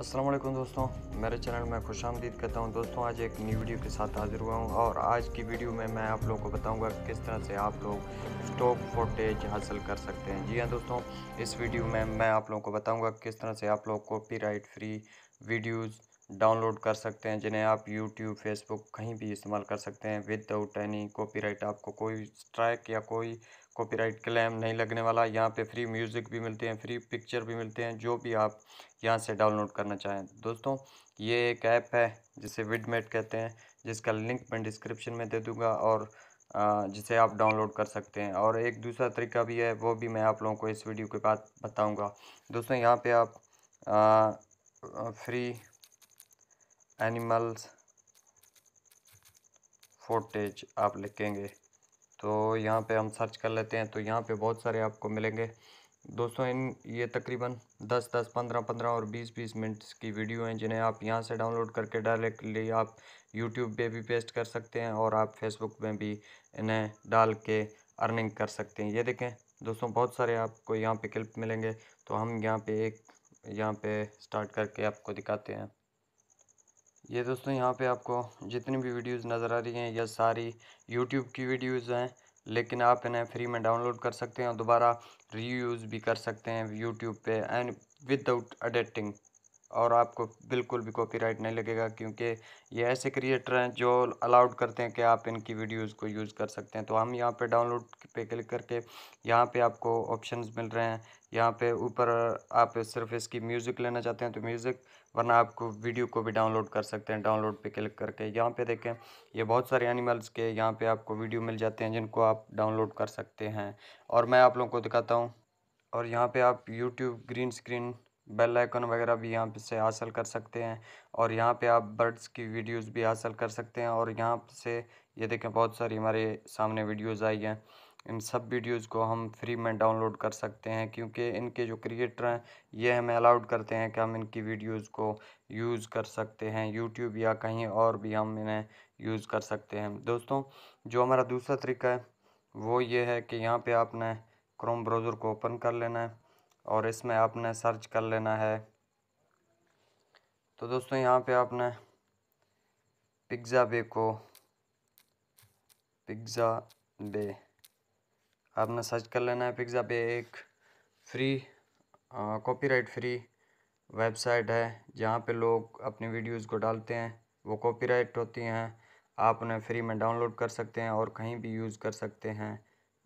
असलम दोस्तों मेरे चैनल में खुश आमदीद कहता हूँ दोस्तों आज एक नई वीडियो के साथ हाज़िर हुआ हूँ और आज की वीडियो में मैं आप लोगों को बताऊँगा किस तरह से आप लोग स्टॉक फोटेज हासिल कर सकते हैं जी हाँ दोस्तों इस वीडियो में मैं आप लोगों को बताऊँगा किस तरह से आप लोग कॉपीराइट फ्री वीडियोज़ डाउनलोड कर सकते हैं जिन्हें आप यूट्यूब फेसबुक कहीं भी इस्तेमाल कर सकते हैं विदाउट एनी कॉपीराइट आपको कोई स्ट्राइक या कोई कॉपीराइट क्लेम नहीं लगने वाला यहाँ पे फ्री म्यूज़िक भी मिलते हैं फ्री पिक्चर भी मिलते हैं जो भी आप यहाँ से डाउनलोड करना चाहें दोस्तों ये एक ऐप है जिसे विडमेट कहते हैं जिसका लिंक मैं डिस्क्रिप्शन में दे दूँगा और जिसे आप डाउनलोड कर सकते हैं और एक दूसरा तरीका भी है वो भी मैं आप लोगों को इस वीडियो के बाद बताऊँगा दोस्तों यहाँ पर आप आ, फ्री एनिमल्स फोटेज आप लिखेंगे तो यहाँ पे हम सर्च कर लेते हैं तो यहाँ पे बहुत सारे आपको मिलेंगे दोस्तों इन ये तकरीबन 10 10 15 15 और 20 20 मिनट की वीडियो हैं जिन्हें आप यहाँ से डाउनलोड करके डायरेक्टली आप यूट्यूब पे भी पेस्ट कर सकते हैं और आप फेसबुक में भी इन्हें डाल के अर्निंग कर सकते हैं ये देखें दोस्तों बहुत सारे आपको यहाँ पे क्लिप मिलेंगे तो हम यहाँ पे एक यहाँ पे स्टार्ट करके आपको दिखाते हैं ये दोस्तों यहाँ पे आपको जितनी भी वीडियोस नज़र आ रही हैं यह सारी यूट्यूब की वीडियोस हैं लेकिन आप इन्हें फ्री में डाउनलोड कर सकते हैं और दोबारा रीयूज़ भी कर सकते हैं यूट्यूब पे एंड विदाउट एडिटिंग और आपको बिल्कुल भी कॉपीराइट नहीं लगेगा क्योंकि ये ऐसे क्रिएटर हैं जो अलाउड करते हैं कि आप इनकी वीडियोस को यूज़ कर सकते हैं तो हम यहाँ पे डाउनलोड पे क्लिक करके यहाँ पे आपको ऑप्शंस मिल रहे हैं यहाँ पे ऊपर आप सिर्फ इसकी म्यूज़िक लेना चाहते हैं तो म्यूज़िक वरना आपको वीडियो को भी डाउनलोड कर सकते हैं डाउनलोड पे क्लिक करके यहाँ पे देखें ये बहुत सारे एनिमल्स के यहाँ पे आपको वीडियो मिल जाते हैं जिनको आप डाउनलोड कर सकते हैं और मैं आप लोगों को दिखाता हूँ और यहाँ पे आप YouTube green screen bell icon वगैरह भी यहाँ पे से हासिल कर सकते हैं और यहाँ पे आप बर्ड्स की वीडियोस भी हासिल कर सकते हैं और यहाँ से ये देखें बहुत सारी हमारे सामने वीडियोस आई हैं इन सब वीडियोस को हम फ्री में डाउनलोड कर सकते हैं क्योंकि इनके जो क्रिएटर हैं ये हमें अलाउड करते हैं कि हम इनकी वीडियोस को यूज़ कर सकते हैं यूट्यूब या कहीं और भी हम इन्हें यूज़ कर सकते हैं दोस्तों जो हमारा दूसरा तरीका है वो ये है कि यहाँ पर आपने क्रोम ब्राउज़र को ओपन कर लेना है और इसमें आपने सर्च कर लेना है तो दोस्तों यहाँ पे आपने पिज्ज़ा बे को पिज्ज़ा बे आपने सर्च कर लेना है पिज्ज़ा बे एक फ्री कॉपीराइट फ्री वेबसाइट है जहाँ पे लोग अपनी वीडियोस को डालते हैं वो कॉपीराइट होती हैं आप उन्हें फ्री में डाउनलोड कर सकते हैं और कहीं भी यूज़ कर सकते हैं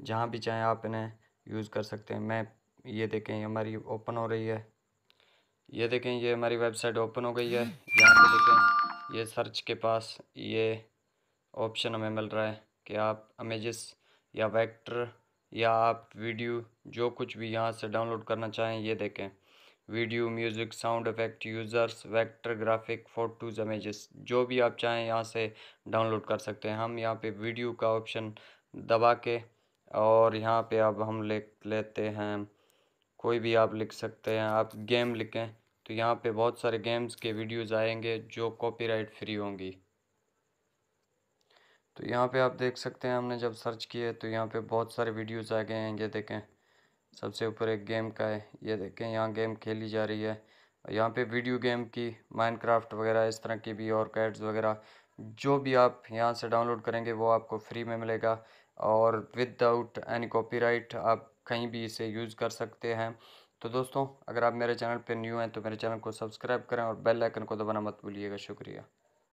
जहाँ भी चाहें आप इन्हें यूज़ कर सकते हैं मैं ये देखें हमारी ओपन हो रही है ये देखें ये हमारी वेबसाइट ओपन हो गई है यहाँ पे देखें ये सर्च के पास ये ऑप्शन हमें मिल रहा है कि आप अमेजेस या वेक्टर या आप वीडियो जो कुछ भी यहाँ से डाउनलोड करना चाहें ये देखें video music sound effect users vector graphic photos images जो भी आप चाहें यहाँ से डाउनलोड कर सकते हैं हम यहाँ पे वीडियो का ऑप्शन दबा के और यहाँ पे अब हम ले लेते हैं कोई भी आप लिख सकते हैं आप गेम लिखें तो यहाँ पे बहुत सारे गेम्स के वीडियोस आएंगे जो कॉपीराइट फ्री होंगी तो यहाँ पे आप देख सकते हैं हमने जब सर्च किए तो यहाँ पे बहुत सारे वीडियोस आ गए हैं ये देखें सबसे ऊपर एक गेम का है ये देखें यहाँ गेम खेली जा रही है यहाँ पे वीडियो गेम की माइनक्राफ्ट वगैरह इस तरह की भी और कैड्स वगैरह जो भी आप यहाँ से डाउनलोड करेंगे वो आपको फ्री में मिलेगा और विदाउट एनी कॉपीराइट आप कहीं भी इसे यूज़ कर सकते हैं तो दोस्तों अगर आप मेरे चैनल पर न्यू हैं तो मेरे चैनल को सब्सक्राइब करें और बेल आइकन को दबाना मत भूलिएगा शुक्रिया